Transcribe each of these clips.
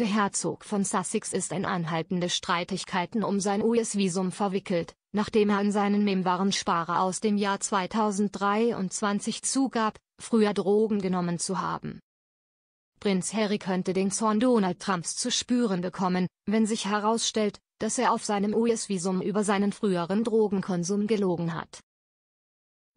Der Herzog von Sussex ist in anhaltende Streitigkeiten um sein US-Visum verwickelt, nachdem er an seinen memwaren aus dem Jahr 2023 zugab, früher Drogen genommen zu haben. Prinz Harry könnte den Zorn Donald Trumps zu spüren bekommen, wenn sich herausstellt, dass er auf seinem US-Visum über seinen früheren Drogenkonsum gelogen hat.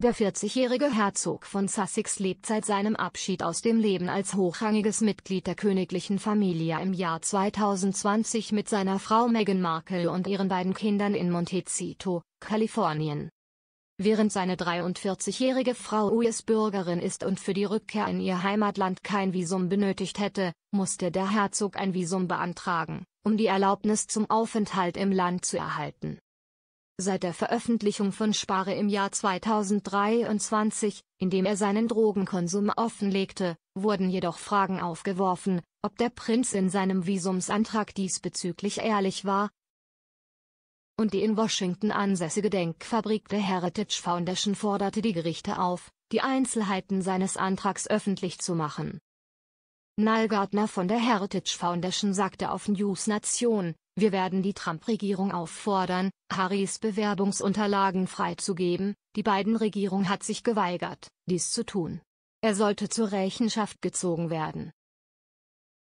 Der 40-jährige Herzog von Sussex lebt seit seinem Abschied aus dem Leben als hochrangiges Mitglied der königlichen Familie im Jahr 2020 mit seiner Frau Meghan Markle und ihren beiden Kindern in Montecito, Kalifornien. Während seine 43-jährige Frau US-Bürgerin ist und für die Rückkehr in ihr Heimatland kein Visum benötigt hätte, musste der Herzog ein Visum beantragen, um die Erlaubnis zum Aufenthalt im Land zu erhalten. Seit der Veröffentlichung von Spare im Jahr 2023, in dem er seinen Drogenkonsum offenlegte, wurden jedoch Fragen aufgeworfen, ob der Prinz in seinem Visumsantrag diesbezüglich ehrlich war. Und die in Washington ansässige Denkfabrik der Heritage Foundation forderte die Gerichte auf, die Einzelheiten seines Antrags öffentlich zu machen. Nalgardner von der Heritage Foundation sagte auf News Nation, wir werden die Trump-Regierung auffordern, Harrys Bewerbungsunterlagen freizugeben, die Biden-Regierung hat sich geweigert, dies zu tun. Er sollte zur Rechenschaft gezogen werden.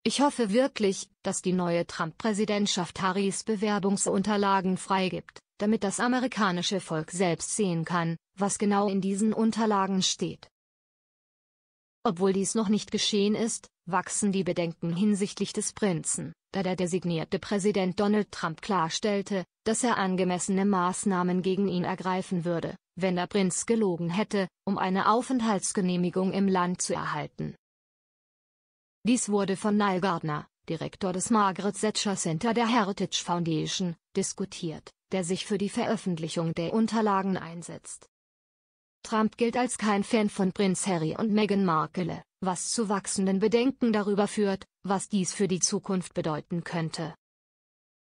Ich hoffe wirklich, dass die neue Trump-Präsidentschaft Harrys Bewerbungsunterlagen freigibt, damit das amerikanische Volk selbst sehen kann, was genau in diesen Unterlagen steht. Obwohl dies noch nicht geschehen ist, wachsen die Bedenken hinsichtlich des Prinzen, da der designierte Präsident Donald Trump klarstellte, dass er angemessene Maßnahmen gegen ihn ergreifen würde, wenn der Prinz gelogen hätte, um eine Aufenthaltsgenehmigung im Land zu erhalten. Dies wurde von Neil Gardner, Direktor des Margaret Thatcher Center der Heritage Foundation, diskutiert, der sich für die Veröffentlichung der Unterlagen einsetzt. Trump gilt als kein Fan von Prinz Harry und Meghan Markle, was zu wachsenden Bedenken darüber führt, was dies für die Zukunft bedeuten könnte.